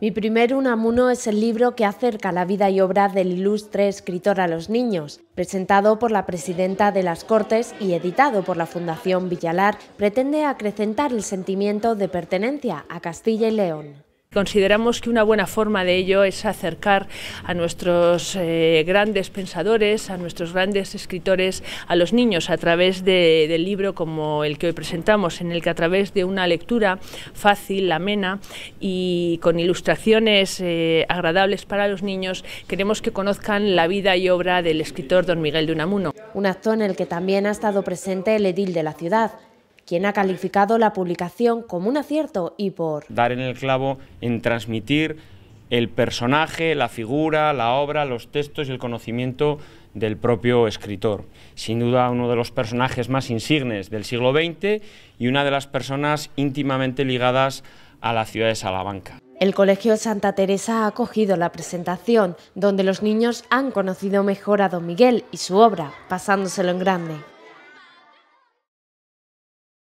Mi primer Unamuno es el libro que acerca la vida y obra del ilustre escritor a los niños. Presentado por la presidenta de las Cortes y editado por la Fundación Villalar, pretende acrecentar el sentimiento de pertenencia a Castilla y León. Consideramos que una buena forma de ello es acercar a nuestros eh, grandes pensadores, a nuestros grandes escritores, a los niños a través del libro como el que hoy presentamos, en el que a través de una lectura fácil, amena y con ilustraciones eh, agradables para los niños, queremos que conozcan la vida y obra del escritor don Miguel de Unamuno. Un acto en el que también ha estado presente el edil de la ciudad, quien ha calificado la publicación como un acierto y por... Dar en el clavo en transmitir el personaje, la figura, la obra, los textos y el conocimiento del propio escritor. Sin duda uno de los personajes más insignes del siglo XX y una de las personas íntimamente ligadas a la ciudad de Salamanca. El Colegio Santa Teresa ha acogido la presentación, donde los niños han conocido mejor a Don Miguel y su obra, pasándoselo en grande.